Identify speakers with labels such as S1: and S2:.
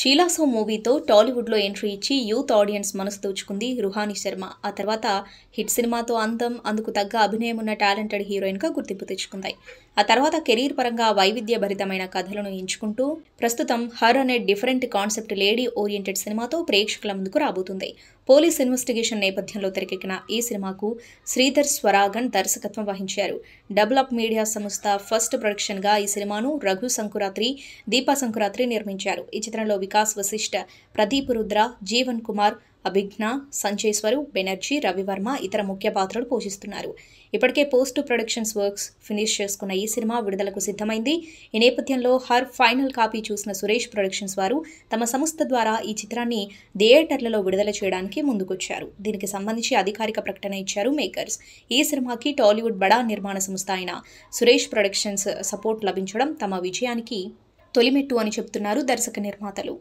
S1: షీలాసో మూవీతో టాలీవుడ్లో ఎంట్రీ ఇచ్చి యూత్ ఆడియన్స్ మనసు దోచుకుంది రుహాని శర్మ ఆ తర్వాత హిట్ సినిమాతో అందం అందుకు తగ్గ అభినయం ఉన్న టాలెంటెడ్ హీరోయిన్గా గుర్తింపు తెచ్చుకుంది ఆ తర్వాత కెరీర్ పరంగా వైవిధ్యభరితమైన కథలను ఎంచుకుంటూ ప్రస్తుతం హర్ అనే డిఫరెంట్ కాన్సెప్ట్ లేడీ ఓరియంటెడ్ సినిమాతో ప్రేక్షకుల ముందుకు రాబోతుంది పోలీస్ ఇన్వెస్టిగేషన్ నేపథ్యంలో తెరకెక్కిన ఈ సినిమాకు శ్రీధర్ స్వరాగన్ దర్శకత్వం వహించారు డెవలప్ మీడియా సంస్థ ఫస్ట్ ప్రొడక్షన్గా ఈ సినిమాను రఘు సంకురాత్రి దీపా సంకురాత్రి నిర్మించారు ఈ చిత్రంలో వికాస్ వశిష్ట ప్రదీప్ రుద్ర జీవన్ కుమార్ అభిజ్ఞ సంజయ్ స్వరూప్ బెనర్జీ రవివర్మ ఇతర ముఖ్య పాత్రలు పోషిస్తున్నారు ఇప్పటికే పోస్ట్ ప్రొడక్షన్స్ వర్క్స్ ఫినిష్ చేసుకున్న ఈ సినిమా విడుదలకు సిద్ధమైంది ఈ నేపథ్యంలో హర్ ఫైనల్ కాపీ చూసిన సురేష్ ప్రొడక్షన్స్ వారు తమ సంస్థ ద్వారా ఈ చిత్రాన్ని థియేటర్లలో విడుదల చేయడానికి ముందుకొచ్చారు దీనికి సంబంధించి అధికారిక ప్రకటన ఇచ్చారు మేకర్స్ ఈ సినిమాకి టాలీవుడ్ బడా నిర్మాణ సంస్థ అయిన సురేష్ ప్రొడక్షన్స్ సపోర్ట్ లభించడం తమ విజయానికి తొలిమెట్టు అని చెప్తున్నారు దర్శక నిర్మాతలు